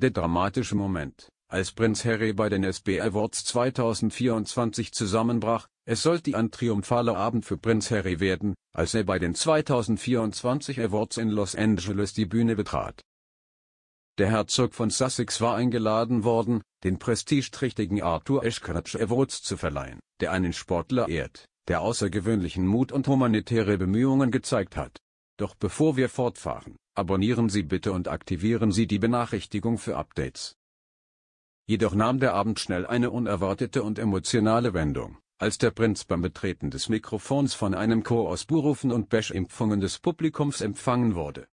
Der dramatische Moment, als Prinz Harry bei den SB Awards 2024 zusammenbrach, es sollte ein triumphaler Abend für Prinz Harry werden, als er bei den 2024 Awards in Los Angeles die Bühne betrat. Der Herzog von Sussex war eingeladen worden, den prestigeträchtigen Arthur Ashcratch Awards zu verleihen, der einen Sportler ehrt, der außergewöhnlichen Mut und humanitäre Bemühungen gezeigt hat. Doch bevor wir fortfahren, Abonnieren Sie bitte und aktivieren Sie die Benachrichtigung für Updates. Jedoch nahm der Abend schnell eine unerwartete und emotionale Wendung, als der Prinz beim Betreten des Mikrofons von einem Chor aus Buhrufen und Bäschimpfungen des Publikums empfangen wurde.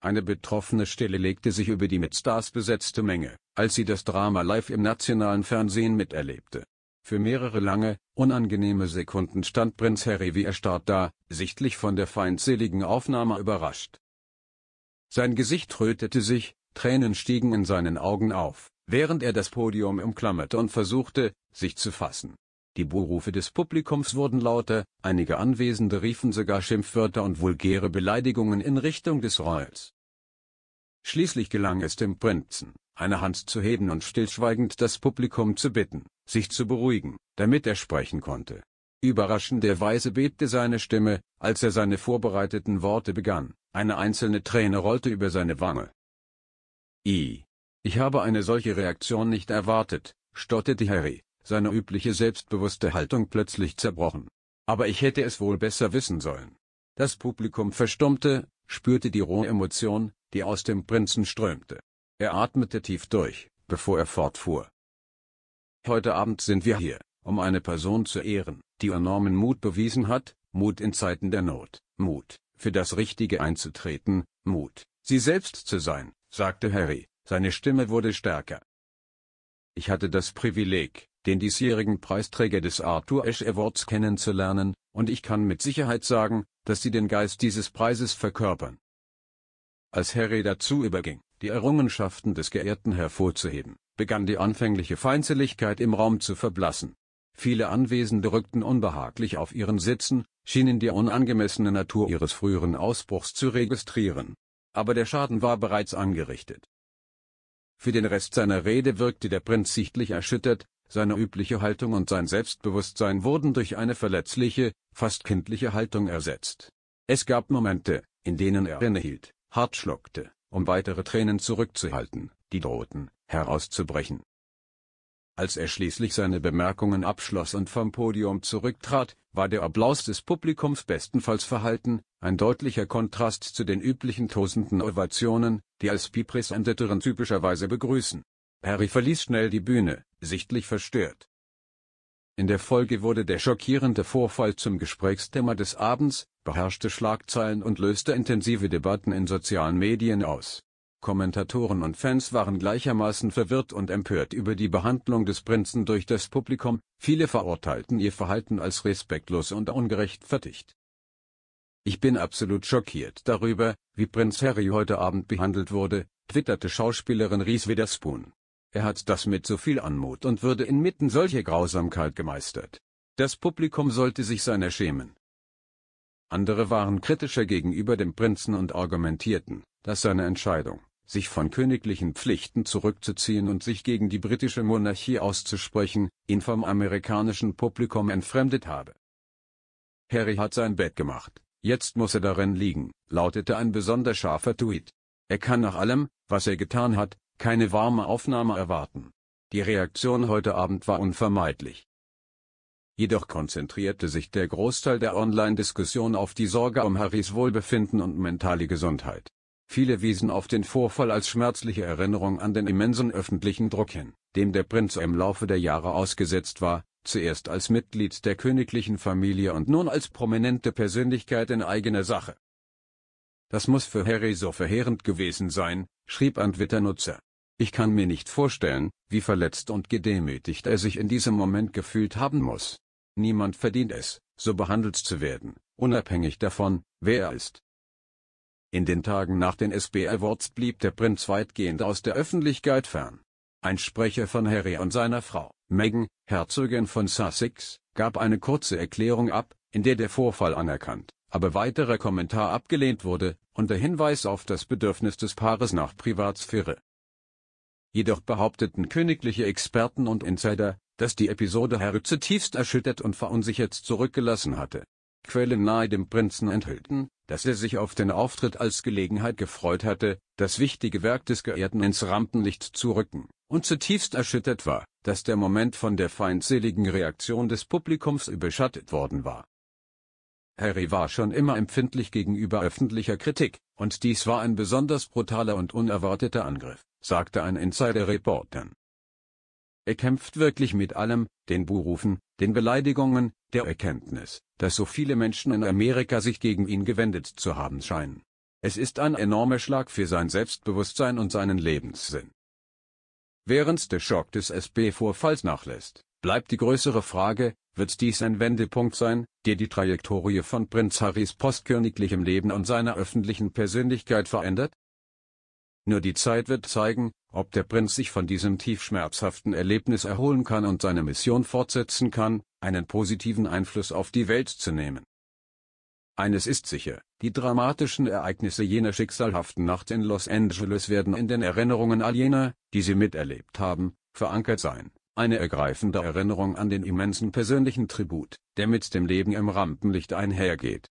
Eine betroffene Stille legte sich über die mit Stars besetzte Menge, als sie das Drama live im nationalen Fernsehen miterlebte. Für mehrere lange, unangenehme Sekunden stand Prinz Harry wie erstarrt da, sichtlich von der feindseligen Aufnahme überrascht. Sein Gesicht rötete sich, Tränen stiegen in seinen Augen auf, während er das Podium umklammerte und versuchte, sich zu fassen. Die Buhrufe des Publikums wurden lauter, einige Anwesende riefen sogar Schimpfwörter und vulgäre Beleidigungen in Richtung des Royals. Schließlich gelang es dem Prinzen, eine Hand zu heben und stillschweigend das Publikum zu bitten, sich zu beruhigen, damit er sprechen konnte. Überraschenderweise bebte seine Stimme, als er seine vorbereiteten Worte begann, eine einzelne Träne rollte über seine Wange. I. Ich habe eine solche Reaktion nicht erwartet, stotterte Harry, seine übliche selbstbewusste Haltung plötzlich zerbrochen. Aber ich hätte es wohl besser wissen sollen. Das Publikum verstummte, spürte die rohe Emotion, die aus dem Prinzen strömte. Er atmete tief durch, bevor er fortfuhr. Heute Abend sind wir hier, um eine Person zu ehren, die enormen Mut bewiesen hat, Mut in Zeiten der Not, Mut, für das Richtige einzutreten, Mut, sie selbst zu sein, sagte Harry, seine Stimme wurde stärker. Ich hatte das Privileg, den diesjährigen Preisträger des Arthur Ashe Awards kennenzulernen, und ich kann mit Sicherheit sagen, dass sie den Geist dieses Preises verkörpern. Als Harry dazu überging, die Errungenschaften des Geehrten hervorzuheben, begann die anfängliche Feindseligkeit im Raum zu verblassen. Viele Anwesende rückten unbehaglich auf ihren Sitzen, schienen die unangemessene Natur ihres früheren Ausbruchs zu registrieren. Aber der Schaden war bereits angerichtet. Für den Rest seiner Rede wirkte der Prinz sichtlich erschüttert, seine übliche Haltung und sein Selbstbewusstsein wurden durch eine verletzliche, fast kindliche Haltung ersetzt. Es gab Momente, in denen er innehielt, hart schluckte, um weitere Tränen zurückzuhalten, die drohten, herauszubrechen. Als er schließlich seine Bemerkungen abschloss und vom Podium zurücktrat, war der Applaus des Publikums bestenfalls verhalten, ein deutlicher Kontrast zu den üblichen tosenden Ovationen, die als Pipris endetteren typischerweise begrüßen. Harry verließ schnell die Bühne, sichtlich verstört. In der Folge wurde der schockierende Vorfall zum Gesprächsthema des Abends, beherrschte Schlagzeilen und löste intensive Debatten in sozialen Medien aus. Kommentatoren und Fans waren gleichermaßen verwirrt und empört über die Behandlung des Prinzen durch das Publikum, viele verurteilten ihr Verhalten als respektlos und ungerechtfertigt. Ich bin absolut schockiert darüber, wie Prinz Harry heute Abend behandelt wurde, twitterte Schauspielerin Reese Witherspoon. Er hat das mit so viel Anmut und Würde inmitten solcher Grausamkeit gemeistert. Das Publikum sollte sich seiner schämen. Andere waren kritischer gegenüber dem Prinzen und argumentierten, dass seine Entscheidung, sich von königlichen Pflichten zurückzuziehen und sich gegen die britische Monarchie auszusprechen, ihn vom amerikanischen Publikum entfremdet habe. Harry hat sein Bett gemacht, jetzt muss er darin liegen, lautete ein besonders scharfer Tweet. Er kann nach allem, was er getan hat, keine warme Aufnahme erwarten. Die Reaktion heute Abend war unvermeidlich. Jedoch konzentrierte sich der Großteil der Online-Diskussion auf die Sorge um Harrys Wohlbefinden und mentale Gesundheit. Viele wiesen auf den Vorfall als schmerzliche Erinnerung an den immensen öffentlichen Druck hin, dem der Prinz im Laufe der Jahre ausgesetzt war, zuerst als Mitglied der königlichen Familie und nun als prominente Persönlichkeit in eigener Sache. Das muss für Harry so verheerend gewesen sein, schrieb ein Twitter-Nutzer. Ich kann mir nicht vorstellen, wie verletzt und gedemütigt er sich in diesem Moment gefühlt haben muss. Niemand verdient es, so behandelt zu werden, unabhängig davon, wer er ist. In den Tagen nach den SB Awards blieb der Prinz weitgehend aus der Öffentlichkeit fern. Ein Sprecher von Harry und seiner Frau, Meghan, Herzogin von Sussex, gab eine kurze Erklärung ab, in der der Vorfall anerkannt, aber weiterer Kommentar abgelehnt wurde, unter Hinweis auf das Bedürfnis des Paares nach Privatsphäre. Jedoch behaupteten königliche Experten und Insider, dass die Episode Harry zutiefst erschüttert und verunsichert zurückgelassen hatte Quellen nahe dem Prinzen enthüllten, dass er sich auf den Auftritt als Gelegenheit gefreut hatte, das wichtige Werk des Geehrten ins Rampenlicht zu rücken, und zutiefst erschüttert war, dass der Moment von der feindseligen Reaktion des Publikums überschattet worden war. Harry war schon immer empfindlich gegenüber öffentlicher Kritik, und dies war ein besonders brutaler und unerwarteter Angriff, sagte ein insider reporter Er kämpft wirklich mit allem, den Buhrufen, den Beleidigungen, der Erkenntnis, dass so viele Menschen in Amerika sich gegen ihn gewendet zu haben scheinen. Es ist ein enormer Schlag für sein Selbstbewusstsein und seinen Lebenssinn. Während der Schock des SB-Vorfalls nachlässt, bleibt die größere Frage, wird dies ein Wendepunkt sein, der die Trajektorie von Prinz Harrys postköniglichem Leben und seiner öffentlichen Persönlichkeit verändert? Nur die Zeit wird zeigen, ob der Prinz sich von diesem tiefschmerzhaften Erlebnis erholen kann und seine Mission fortsetzen kann, einen positiven Einfluss auf die Welt zu nehmen. Eines ist sicher, die dramatischen Ereignisse jener schicksalhaften Nacht in Los Angeles werden in den Erinnerungen all jener, die sie miterlebt haben, verankert sein. Eine ergreifende Erinnerung an den immensen persönlichen Tribut, der mit dem Leben im Rampenlicht einhergeht.